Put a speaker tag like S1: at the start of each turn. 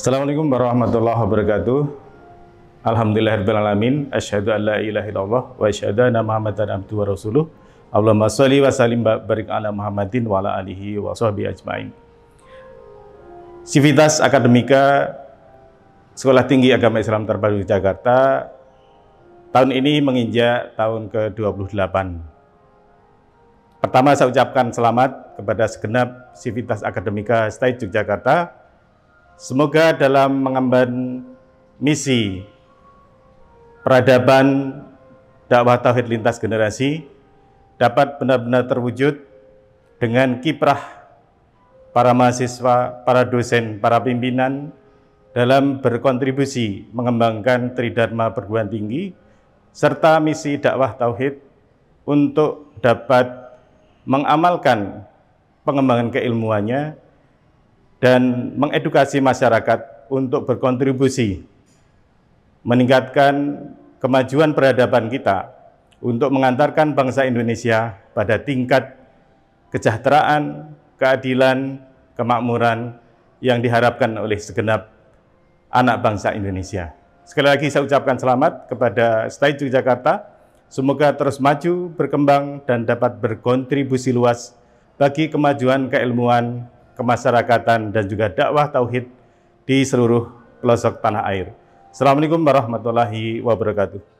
S1: Assalamualaikum warahmatullahi wabarakatuh. Alhamdulillahirrahmanirrahim. Ashhadu an la ilaha illallah wa asyhadu anna Muhammadan abduhu wa rasuluh. Allahumma sholli wa salim barik ala Muhammadin wa ala alihi wa sahbihi ajmain. Civitas Akademika Sekolah Tinggi Agama Islam Terpadu Jakarta tahun ini menginjak tahun ke-28. Pertama saya ucapkan selamat kepada segenap Civitas Akademika Stai Yogyakarta Semoga dalam mengemban misi peradaban dakwah tauhid lintas generasi dapat benar-benar terwujud dengan kiprah para mahasiswa, para dosen, para pimpinan dalam berkontribusi mengembangkan tridharma perguruan tinggi serta misi dakwah tauhid untuk dapat mengamalkan pengembangan keilmuannya dan mengedukasi masyarakat untuk berkontribusi meningkatkan kemajuan peradaban kita untuk mengantarkan bangsa Indonesia pada tingkat kesejahteraan, keadilan, kemakmuran yang diharapkan oleh segenap anak bangsa Indonesia. Sekali lagi saya ucapkan selamat kepada STAI Yogyakarta. Semoga terus maju, berkembang, dan dapat berkontribusi luas bagi kemajuan keilmuan kemasyarakatan dan juga dakwah tauhid di seluruh pelosok tanah air. Assalamualaikum warahmatullahi wabarakatuh.